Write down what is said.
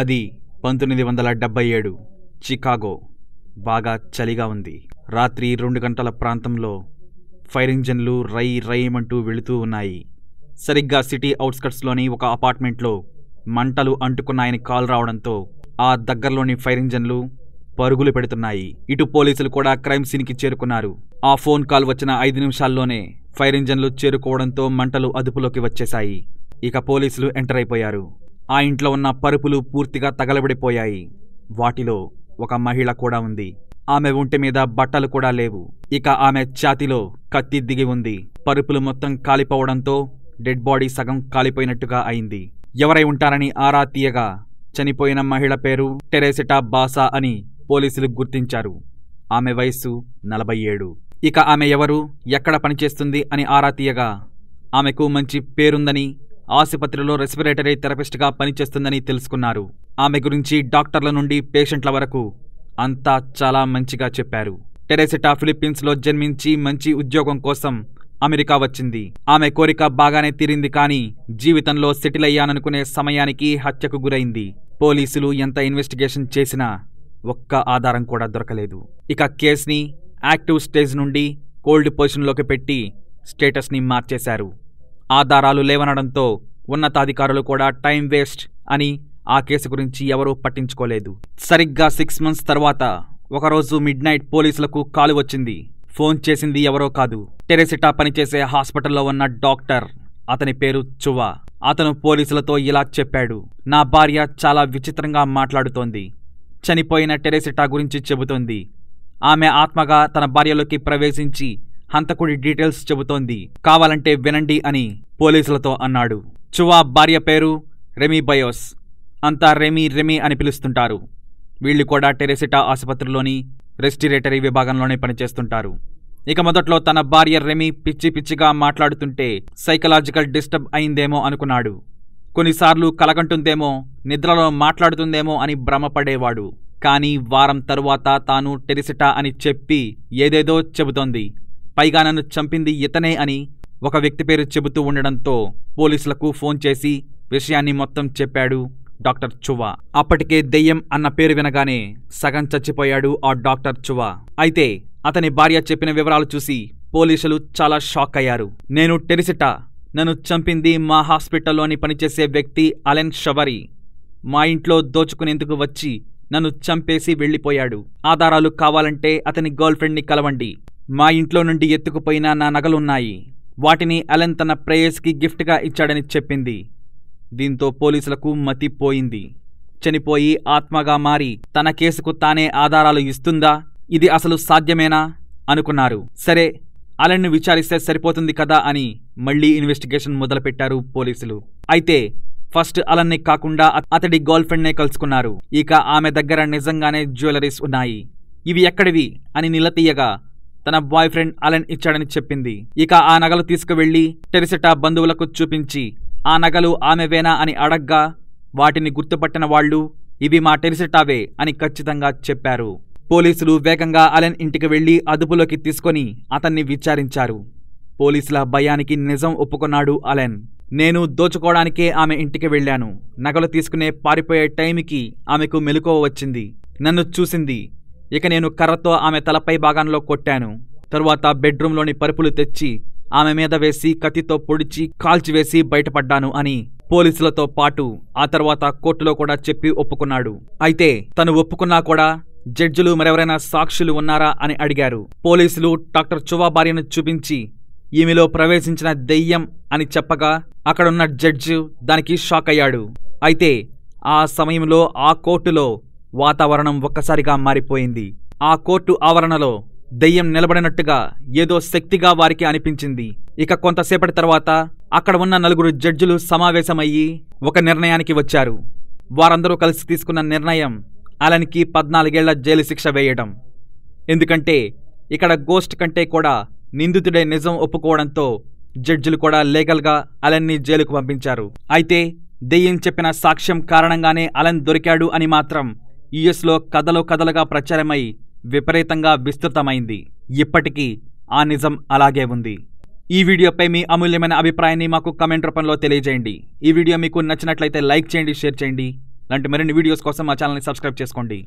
అది పంతొమ్మిది వందల డెబ్బై ఏడు చికాగో బాగా చలిగా ఉంది రాత్రి రెండు గంటల ప్రాంతంలో ఫైర్ ఇంజన్లు రై అంటూ వెళుతూ ఉన్నాయి సరిగ్గా సిటీ అవుట్స్కట్స్లోని ఒక అపార్ట్మెంట్లో మంటలు అంటుకున్నాయని కాల్ రావడంతో ఆ దగ్గరలోని ఫైర్ ఇంజన్లు పరుగులు పెడుతున్నాయి ఇటు పోలీసులు కూడా క్రైమ్ సీన్కి చేరుకున్నారు ఆ ఫోన్ కాల్ వచ్చిన ఐదు నిమిషాల్లోనే ఫైర్ ఇంజన్లు చేరుకోవడంతో మంటలు అదుపులోకి వచ్చేశాయి ఇక పోలీసులు ఎంటర్ అయిపోయారు ఆ ఇంట్లో ఉన్న పరుపులు పూర్తిగా తగలబడిపోయాయి వాటిలో ఒక మహిళ కూడా ఉంది ఆమె ఒంటి మీద బట్టలు కూడా లేవు ఇక ఆమె ఛాతిలో కత్తి దిగి ఉంది పరుపులు మొత్తం కాలిపోవడంతో డెడ్ బాడీ సగం కాలిపోయినట్టుగా అయింది ఎవరై ఉంటారని ఆరా తీయగా చనిపోయిన మహిళ పేరు టెరెసిటా బాసా అని పోలీసులు గుర్తించారు ఆమె వయస్సు నలభై ఏడు ఇక ఆమె ఎవరు ఎక్కడ పనిచేస్తుంది అని ఆరా తీయగా ఆమెకు మంచి పేరుందని ఆసుపత్రిలో రెస్పిరేటరీ థెరపిస్ట్గా పనిచేస్తుందని తెలుసుకున్నారు ఆమె గురించి డాక్టర్ల నుండి పేషెంట్ల వరకు అంతా చాలా మంచిగా చెప్పారు టెరెసిటా ఫిలిప్పీన్స్లో జన్మించి మంచి ఉద్యోగం కోసం అమెరికా వచ్చింది ఆమె కోరిక బాగానే తీరింది కానీ జీవితంలో సెటిల్ అయ్యాననుకునే సమయానికి హత్యకు గురైంది పోలీసులు ఎంత ఇన్వెస్టిగేషన్ చేసినా ఒక్క ఆధారం కూడా దొరకలేదు ఇక కేస్ని యాక్టివ్ స్టేజ్ నుండి కోల్డ్ పొజిషన్లోకి పెట్టి స్టేటస్ని మార్చేశారు ఆధారాలు లేవనడంతో ఉన్నతాధికారులు కూడా టైం వేస్ట్ అని ఆ కేసు గురించి ఎవరూ పట్టించుకోలేదు సరిగ్గా సిక్స్ మంత్స్ తర్వాత ఒకరోజు మిడ్ నైట్ పోలీసులకు కాలు వచ్చింది ఫోన్ చేసింది ఎవరో కాదు టెరెసిటా పనిచేసే హాస్పిటల్లో ఉన్న డాక్టర్ అతని పేరు చువా అతను పోలీసులతో ఇలా చెప్పాడు నా భార్య చాలా విచిత్రంగా మాట్లాడుతోంది చనిపోయిన టెరెసిటా గురించి చెబుతోంది ఆమె ఆత్మగా తన భార్యలోకి ప్రవేశించి హంతకుడి డీటెయిల్స్ చెబుతోంది కావాలంటే వినండి అని పోలీసులతో అన్నాడు చువా భార్య పేరు రెమీ బయోస్ అంతా రెమీ రెమీ అని పిలుస్తుంటారు వీళ్ళు కూడా టెరెసిటా ఆసుపత్రిలోని రెస్టిరేటరీ విభాగంలోనే పనిచేస్తుంటారు ఇక మొదట్లో తన భార్య రెమీ పిచ్చి పిచ్చిగా మాట్లాడుతుంటే సైకలాజికల్ డిస్టర్బ్ అయిందేమో అనుకున్నాడు కొన్నిసార్లు కలగంటుందేమో నిద్రలో మాట్లాడుతుందేమో అని భ్రమపడేవాడు కానీ వారం తరువాత తాను టెరిసిటా అని చెప్పి ఏదేదో చెబుతోంది పైగా నన్ను చంపింది ఇతనే అని ఒక వ్యక్తి పేరు చెబుతూ ఉండడంతో పోలీసులకు ఫోన్ చేసి విషయాన్ని మొత్తం చెప్పాడు డాక్టర్ చువా అప్పటికే దెయ్యం అన్న పేరు వినగానే సగం చచ్చిపోయాడు ఆ డాక్టర్ చువా అయితే అతని భార్య చెప్పిన వివరాలు చూసి పోలీసులు చాలా షాక్ అయ్యారు నేను టెరిసిటా నన్ను చంపింది మా హాస్పిటల్లోని పనిచేసే వ్యక్తి అలెన్ షవరి మా ఇంట్లో దోచుకునేందుకు వచ్చి నన్ను చంపేసి వెళ్ళిపోయాడు ఆధారాలు కావాలంటే అతని గర్ల్ఫ్రెండ్ని కలవండి మా ఇంట్లో నుండి ఎత్తుకుపోయిన నా నగలున్నాయి వాటిని అలెన్ తన ప్రేయస్కి గిఫ్ట్గా ఇచ్చాడని చెప్పింది దీంతో పోలీసులకు మతిపోయింది చనిపోయి ఆత్మగా మారి తన కేసుకు తానే ఆధారాలు ఇస్తుందా ఇది అసలు సాధ్యమేనా అనుకున్నారు సరే అలెన్ను విచారిస్తే సరిపోతుంది కదా అని మళ్లీ ఇన్వెస్టిగేషన్ మొదలుపెట్టారు పోలీసులు అయితే ఫస్ట్ అలన్ని కాకుండా అతడి గర్ల్ ఫ్రెండ్నే కలుసుకున్నారు ఇక ఆమె దగ్గర నిజంగానే జ్యువెలరీస్ ఉన్నాయి ఇవి ఎక్కడివి అని నిలతీయగా తన బాయ్ ఫ్రెండ్ అలెన్ ఇచ్చాడని చెప్పింది ఇక ఆ నగలు తీసుకువెళ్లి టెరిసెటా బంధువులకు చూపించి ఆ నగలు ఆమెవేనా అని అడగ్గా వాటిని గుర్తుపట్టిన వాళ్ళు ఇవి మా టెరిసెటావే అని ఖచ్చితంగా చెప్పారు పోలీసులు వేగంగా అలెన్ ఇంటికి వెళ్లి అదుపులోకి తీసుకొని అతన్ని విచారించారు పోలీసుల భయానికి నిజం ఒప్పుకున్నాడు అలెన్ నేను దోచుకోవడానికే ఆమె ఇంటికి వెళ్ళాను నగలు తీసుకునే పారిపోయే టైంకి ఆమెకు మెలకువ వచ్చింది నన్ను చూసింది ఇక నేను కర్రతో ఆమె తలపై భాగంలో కొట్టాను తరువాత బెడ్రూంలోని పరుపులు తెచ్చి ఆమె మీద వేసి కత్తితో పొడిచి కాల్చివేసి బయటపడ్డాను అని పోలీసులతో పాటు ఆ తర్వాత కోర్టులో కూడా చెప్పి ఒప్పుకున్నాడు అయితే తను ఒప్పుకున్నా కూడా జడ్జిలు మరెవరైనా సాక్షులు ఉన్నారా అని అడిగారు పోలీసులు డాక్టర్ చువా భార్యను చూపించి ఈమెలో ప్రవేశించిన దెయ్యం అని చెప్పగా అక్కడున్న జడ్జి దానికి షాక్ అయ్యాడు అయితే ఆ సమయంలో ఆ కోర్టులో వాతావరణం ఒక్కసారిగా మారిపోయింది ఆ కోర్టు ఆవరణలో దెయ్యం నిలబడినట్టుగా ఏదో శక్తిగా వారికి అనిపించింది ఇక కొంతసేపటి తర్వాత అక్కడ ఉన్న నలుగురు జడ్జులు సమావేశమయ్యి ఒక నిర్ణయానికి వచ్చారు వారందరూ కలిసి తీసుకున్న నిర్ణయం అలన్కి పద్నాలుగేళ్ల జైలు శిక్ష వేయడం ఎందుకంటే ఇక్కడ గోస్ట్ కంటే కూడా నిందితుడే నిజం ఒప్పుకోవడంతో జడ్జిలు కూడా లీగల్గా అలన్ని జైలుకు పంపించారు అయితే దెయ్యం చెప్పిన సాక్ష్యం కారణంగానే అలన్ దొరికాడు అని మాత్రం యుఎస్లో కథలు కథలుగా ప్రచారమై విపరీతంగా విస్తృతమైంది ఇప్పటికీ ఆ నిజం అలాగే ఉంది ఈ వీడియోపై మీ అమూల్యమైన అభిప్రాయాన్ని మాకు కమెంట్ రూపంలో తెలియజేయండి ఈ వీడియో మీకు నచ్చినట్లయితే లైక్ చేయండి షేర్ చేయండి లాంటి మరిన్ని వీడియోస్ కోసం మా ఛానల్ని సబ్స్క్రైబ్ చేసుకోండి